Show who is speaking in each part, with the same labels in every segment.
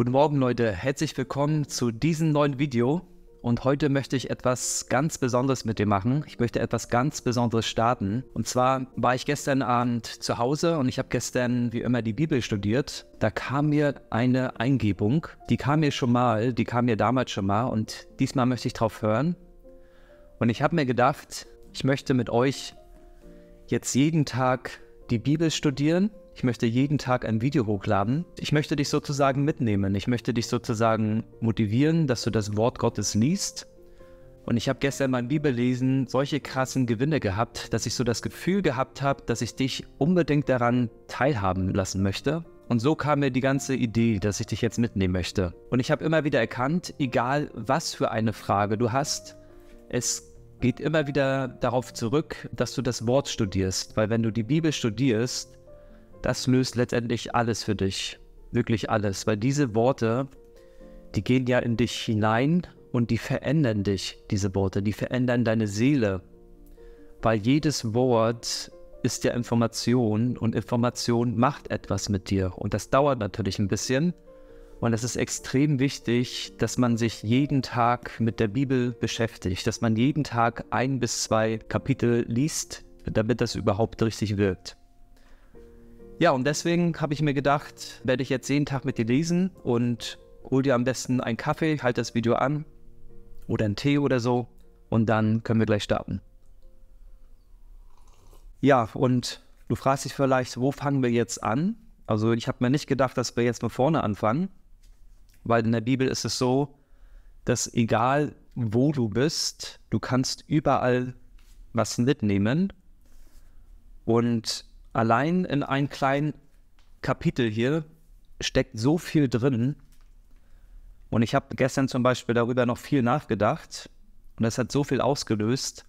Speaker 1: Guten Morgen Leute, herzlich willkommen zu diesem neuen Video und heute möchte ich etwas ganz Besonderes mit dir machen. Ich möchte etwas ganz Besonderes starten und zwar war ich gestern Abend zu Hause und ich habe gestern wie immer die Bibel studiert. Da kam mir eine Eingebung, die kam mir schon mal, die kam mir damals schon mal und diesmal möchte ich drauf hören. Und ich habe mir gedacht, ich möchte mit euch jetzt jeden Tag die Bibel studieren. Ich möchte jeden Tag ein Video hochladen. Ich möchte dich sozusagen mitnehmen. Ich möchte dich sozusagen motivieren, dass du das Wort Gottes liest. Und ich habe gestern beim Bibellesen solche krassen Gewinne gehabt, dass ich so das Gefühl gehabt habe, dass ich dich unbedingt daran teilhaben lassen möchte. Und so kam mir die ganze Idee, dass ich dich jetzt mitnehmen möchte. Und ich habe immer wieder erkannt, egal was für eine Frage du hast, es geht immer wieder darauf zurück, dass du das Wort studierst, weil wenn du die Bibel studierst, das löst letztendlich alles für dich, wirklich alles, weil diese Worte, die gehen ja in dich hinein und die verändern dich, diese Worte, die verändern deine Seele, weil jedes Wort ist ja Information und Information macht etwas mit dir und das dauert natürlich ein bisschen. Und es ist extrem wichtig, dass man sich jeden Tag mit der Bibel beschäftigt, dass man jeden Tag ein bis zwei Kapitel liest, damit das überhaupt richtig wirkt. Ja, und deswegen habe ich mir gedacht, werde ich jetzt jeden Tag mit dir lesen und hol dir am besten einen Kaffee, halt das Video an oder einen Tee oder so und dann können wir gleich starten. Ja, und du fragst dich vielleicht, wo fangen wir jetzt an? Also ich habe mir nicht gedacht, dass wir jetzt mal vorne anfangen, weil in der Bibel ist es so, dass egal wo du bist, du kannst überall was mitnehmen. Und allein in einem kleinen Kapitel hier steckt so viel drin. Und ich habe gestern zum Beispiel darüber noch viel nachgedacht. Und das hat so viel ausgelöst.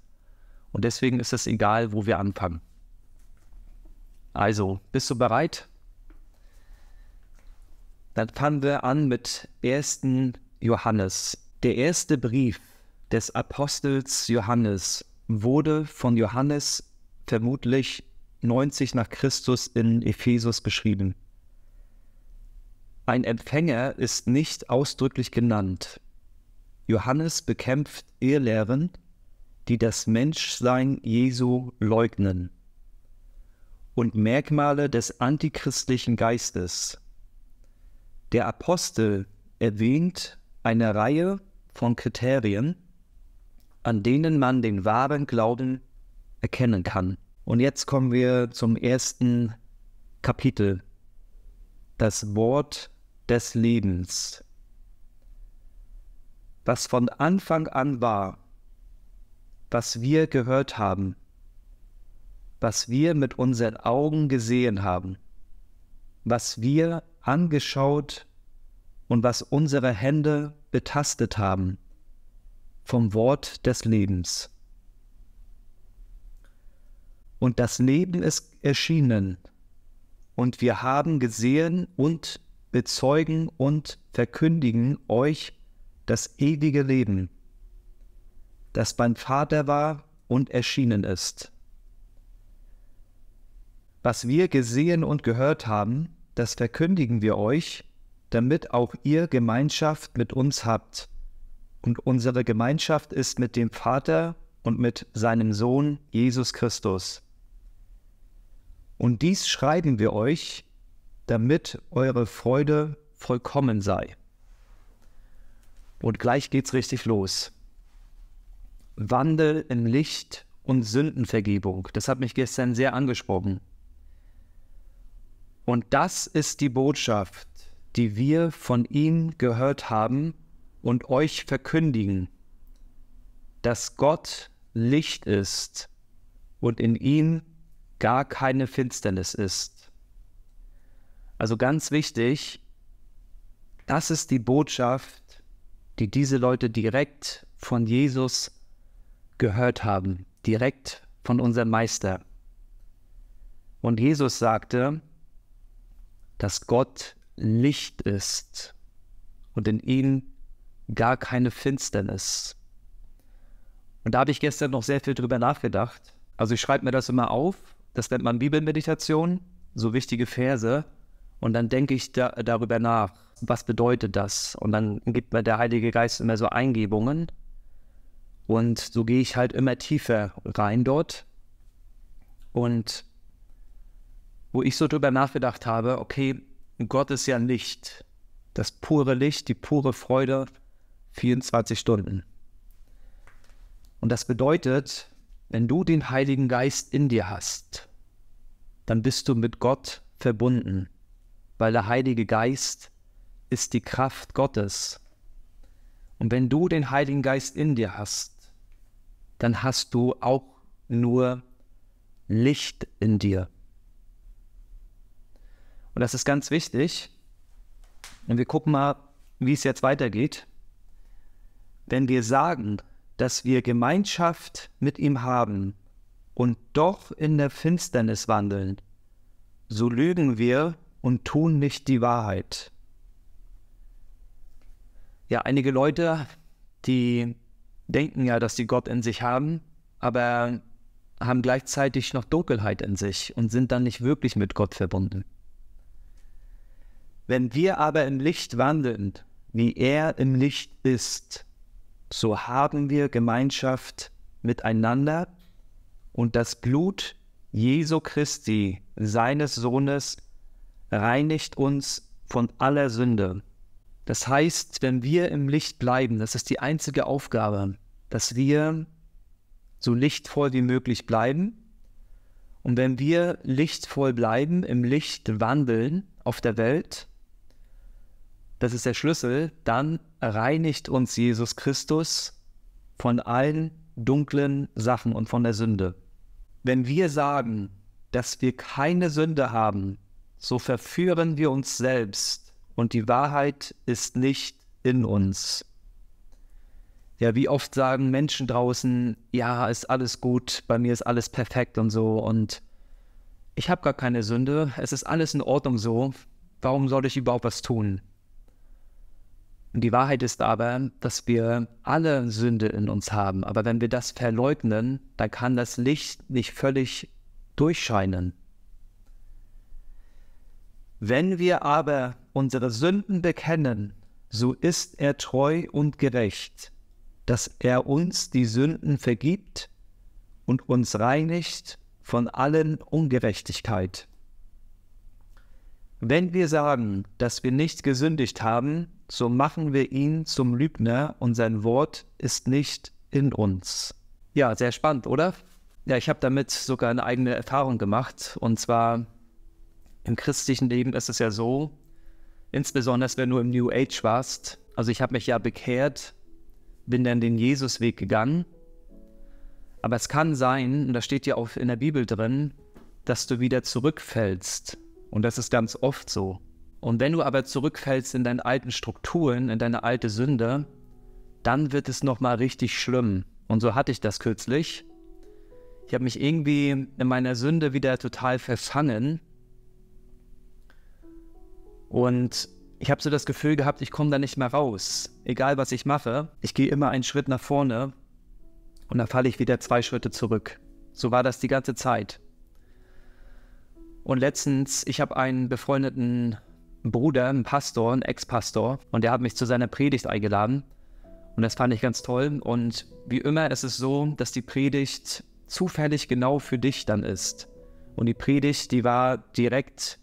Speaker 1: Und deswegen ist es egal, wo wir anfangen. Also, bist du bereit? Dann fangen wir an mit 1. Johannes. Der erste Brief des Apostels Johannes wurde von Johannes vermutlich 90 nach Christus in Ephesus geschrieben. Ein Empfänger ist nicht ausdrücklich genannt. Johannes bekämpft Irrlehren, die das Menschsein Jesu leugnen und Merkmale des antichristlichen Geistes der Apostel erwähnt eine Reihe von Kriterien, an denen man den wahren Glauben erkennen kann. Und jetzt kommen wir zum ersten Kapitel. Das Wort des Lebens. Was von Anfang an war, was wir gehört haben, was wir mit unseren Augen gesehen haben, was wir angeschaut und was unsere Hände betastet haben vom Wort des Lebens. Und das Leben ist erschienen, und wir haben gesehen und bezeugen und verkündigen euch das ewige Leben, das beim Vater war und erschienen ist. Was wir gesehen und gehört haben, das verkündigen wir euch, damit auch ihr Gemeinschaft mit uns habt. Und unsere Gemeinschaft ist mit dem Vater und mit seinem Sohn Jesus Christus. Und dies schreiben wir euch, damit eure Freude vollkommen sei. Und gleich geht's richtig los. Wandel im Licht und Sündenvergebung. Das hat mich gestern sehr angesprochen. Und das ist die Botschaft, die wir von ihm gehört haben und euch verkündigen, dass Gott Licht ist und in ihm gar keine Finsternis ist. Also ganz wichtig, das ist die Botschaft, die diese Leute direkt von Jesus gehört haben, direkt von unserem Meister. Und Jesus sagte, dass Gott Licht ist und in ihm gar keine Finsternis. Und da habe ich gestern noch sehr viel drüber nachgedacht. Also ich schreibe mir das immer auf, das nennt man Bibelmeditation, so wichtige Verse. Und dann denke ich da, darüber nach, was bedeutet das? Und dann gibt mir der Heilige Geist immer so Eingebungen. Und so gehe ich halt immer tiefer rein dort. Und wo ich so drüber nachgedacht habe, okay, Gott ist ja Licht, das pure Licht, die pure Freude, 24 Stunden. Und das bedeutet, wenn du den Heiligen Geist in dir hast, dann bist du mit Gott verbunden, weil der Heilige Geist ist die Kraft Gottes. Und wenn du den Heiligen Geist in dir hast, dann hast du auch nur Licht in dir. Und das ist ganz wichtig. Und wir gucken mal, wie es jetzt weitergeht. Wenn wir sagen, dass wir Gemeinschaft mit ihm haben und doch in der Finsternis wandeln, so lügen wir und tun nicht die Wahrheit. Ja, einige Leute, die denken ja, dass sie Gott in sich haben, aber haben gleichzeitig noch Dunkelheit in sich und sind dann nicht wirklich mit Gott verbunden. Wenn wir aber im Licht wandeln, wie er im Licht ist, so haben wir Gemeinschaft miteinander und das Blut Jesu Christi, seines Sohnes, reinigt uns von aller Sünde. Das heißt, wenn wir im Licht bleiben, das ist die einzige Aufgabe, dass wir so lichtvoll wie möglich bleiben. Und wenn wir lichtvoll bleiben, im Licht wandeln auf der Welt, das ist der Schlüssel, dann reinigt uns Jesus Christus von allen dunklen Sachen und von der Sünde. Wenn wir sagen, dass wir keine Sünde haben, so verführen wir uns selbst und die Wahrheit ist nicht in uns. Ja, wie oft sagen Menschen draußen, ja, ist alles gut, bei mir ist alles perfekt und so und ich habe gar keine Sünde, es ist alles in Ordnung so, warum soll ich überhaupt was tun? Und die Wahrheit ist aber, dass wir alle Sünde in uns haben. Aber wenn wir das verleugnen, dann kann das Licht nicht völlig durchscheinen. Wenn wir aber unsere Sünden bekennen, so ist er treu und gerecht, dass er uns die Sünden vergibt und uns reinigt von allen Ungerechtigkeit. Wenn wir sagen, dass wir nicht gesündigt haben, so machen wir ihn zum Lügner und sein Wort ist nicht in uns. Ja, sehr spannend, oder? Ja, ich habe damit sogar eine eigene Erfahrung gemacht. Und zwar im christlichen Leben ist es ja so, insbesondere wenn du im New Age warst, also ich habe mich ja bekehrt, bin dann den Jesusweg gegangen. Aber es kann sein, und das steht ja auch in der Bibel drin, dass du wieder zurückfällst und das ist ganz oft so. Und wenn du aber zurückfällst in deine alten Strukturen, in deine alte Sünde, dann wird es nochmal richtig schlimm. Und so hatte ich das kürzlich. Ich habe mich irgendwie in meiner Sünde wieder total verfangen. Und ich habe so das Gefühl gehabt, ich komme da nicht mehr raus. Egal was ich mache, ich gehe immer einen Schritt nach vorne und dann falle ich wieder zwei Schritte zurück. So war das die ganze Zeit. Und letztens, ich habe einen befreundeten Bruder, einen Pastor, einen Ex-Pastor, und der hat mich zu seiner Predigt eingeladen. Und das fand ich ganz toll. Und wie immer ist es so, dass die Predigt zufällig genau für dich dann ist. Und die Predigt, die war direkt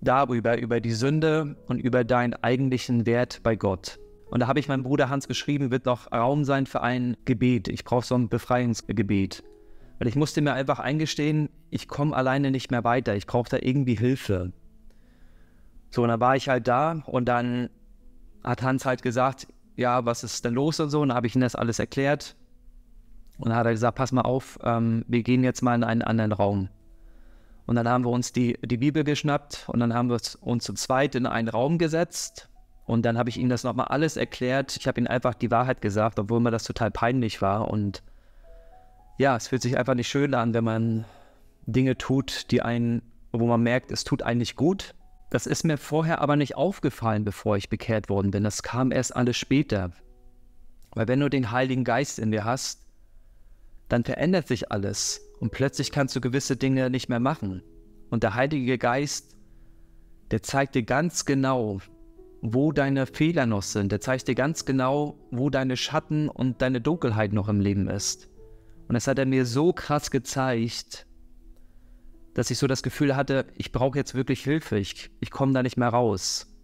Speaker 1: darüber, über die Sünde und über deinen eigentlichen Wert bei Gott. Und da habe ich meinem Bruder Hans geschrieben, wird noch Raum sein für ein Gebet. Ich brauche so ein Befreiungsgebet. Weil ich musste mir einfach eingestehen, ich komme alleine nicht mehr weiter, ich brauche da irgendwie Hilfe. So, und dann war ich halt da und dann hat Hans halt gesagt, ja, was ist denn los und so. Und dann habe ich ihm das alles erklärt. Und dann hat er gesagt, pass mal auf, ähm, wir gehen jetzt mal in einen anderen Raum. Und dann haben wir uns die, die Bibel geschnappt und dann haben wir uns zu zweit in einen Raum gesetzt. Und dann habe ich ihm das nochmal alles erklärt. Ich habe ihm einfach die Wahrheit gesagt, obwohl mir das total peinlich war. Und ja, es fühlt sich einfach nicht schön an, wenn man Dinge tut, die einen, wo man merkt, es tut einen nicht gut. Das ist mir vorher aber nicht aufgefallen, bevor ich bekehrt worden bin. Das kam erst alles später. Weil wenn du den Heiligen Geist in dir hast, dann verändert sich alles und plötzlich kannst du gewisse Dinge nicht mehr machen. Und der Heilige Geist, der zeigt dir ganz genau, wo deine Fehler noch sind. Der zeigt dir ganz genau, wo deine Schatten und deine Dunkelheit noch im Leben ist. Und das hat er mir so krass gezeigt, dass ich so das Gefühl hatte, ich brauche jetzt wirklich Hilfe, ich, ich komme da nicht mehr raus.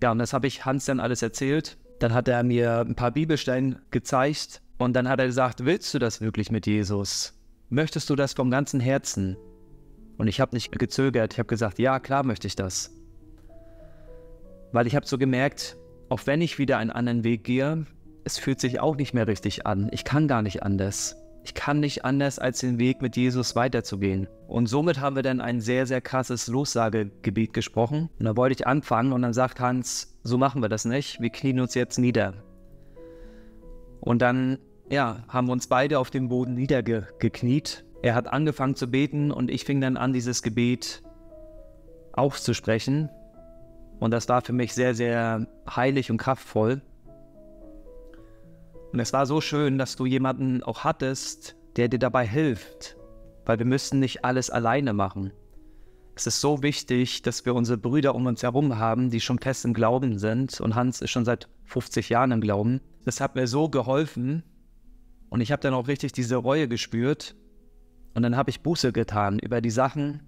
Speaker 1: Ja, und das habe ich Hans dann alles erzählt. Dann hat er mir ein paar Bibelstellen gezeigt und dann hat er gesagt, willst du das wirklich mit Jesus? Möchtest du das vom ganzen Herzen? Und ich habe nicht gezögert, ich habe gesagt, ja, klar möchte ich das. Weil ich habe so gemerkt, auch wenn ich wieder einen anderen Weg gehe, es fühlt sich auch nicht mehr richtig an. Ich kann gar nicht anders. Ich kann nicht anders, als den Weg mit Jesus weiterzugehen. Und somit haben wir dann ein sehr, sehr krasses Lossagegebiet gesprochen. Und da wollte ich anfangen und dann sagt Hans, so machen wir das nicht. Wir knien uns jetzt nieder. Und dann, ja, haben wir uns beide auf dem Boden niedergekniet. Er hat angefangen zu beten und ich fing dann an, dieses Gebet aufzusprechen. Und das war für mich sehr, sehr heilig und kraftvoll. Und es war so schön, dass du jemanden auch hattest, der dir dabei hilft, weil wir müssen nicht alles alleine machen. Es ist so wichtig, dass wir unsere Brüder um uns herum haben, die schon fest im Glauben sind. Und Hans ist schon seit 50 Jahren im Glauben. Das hat mir so geholfen. Und ich habe dann auch richtig diese Reue gespürt. Und dann habe ich Buße getan über die Sachen,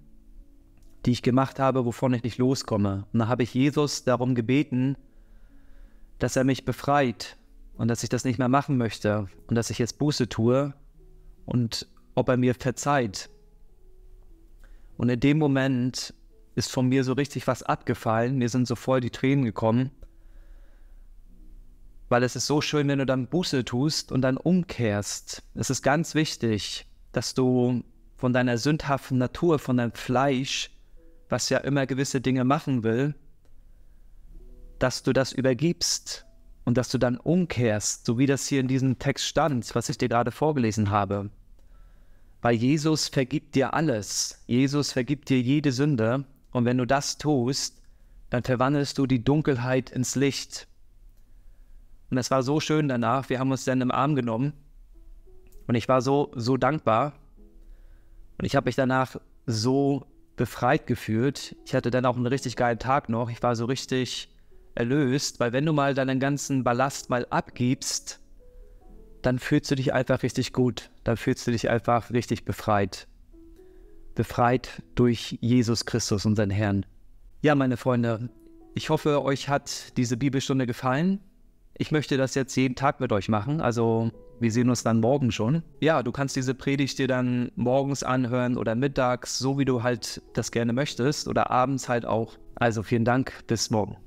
Speaker 1: die ich gemacht habe, wovon ich nicht loskomme. Und dann habe ich Jesus darum gebeten, dass er mich befreit und dass ich das nicht mehr machen möchte und dass ich jetzt Buße tue und ob er mir verzeiht. Und in dem Moment ist von mir so richtig was abgefallen, mir sind so voll die Tränen gekommen, weil es ist so schön, wenn du dann Buße tust und dann umkehrst. Es ist ganz wichtig, dass du von deiner sündhaften Natur, von deinem Fleisch, was ja immer gewisse Dinge machen will, dass du das übergibst und dass du dann umkehrst, so wie das hier in diesem Text stand, was ich dir gerade vorgelesen habe. Weil Jesus vergibt dir alles. Jesus vergibt dir jede Sünde. Und wenn du das tust, dann verwandelst du die Dunkelheit ins Licht. Und es war so schön danach. Wir haben uns dann im Arm genommen. Und ich war so, so dankbar. Und ich habe mich danach so befreit gefühlt. Ich hatte dann auch einen richtig geilen Tag noch. Ich war so richtig erlöst, weil wenn du mal deinen ganzen Ballast mal abgibst, dann fühlst du dich einfach richtig gut, dann fühlst du dich einfach richtig befreit. Befreit durch Jesus Christus, unseren Herrn. Ja, meine Freunde, ich hoffe, euch hat diese Bibelstunde gefallen. Ich möchte das jetzt jeden Tag mit euch machen, also wir sehen uns dann morgen schon. Ja, du kannst diese Predigt dir dann morgens anhören oder mittags, so wie du halt das gerne möchtest oder abends halt auch. Also vielen Dank, bis morgen.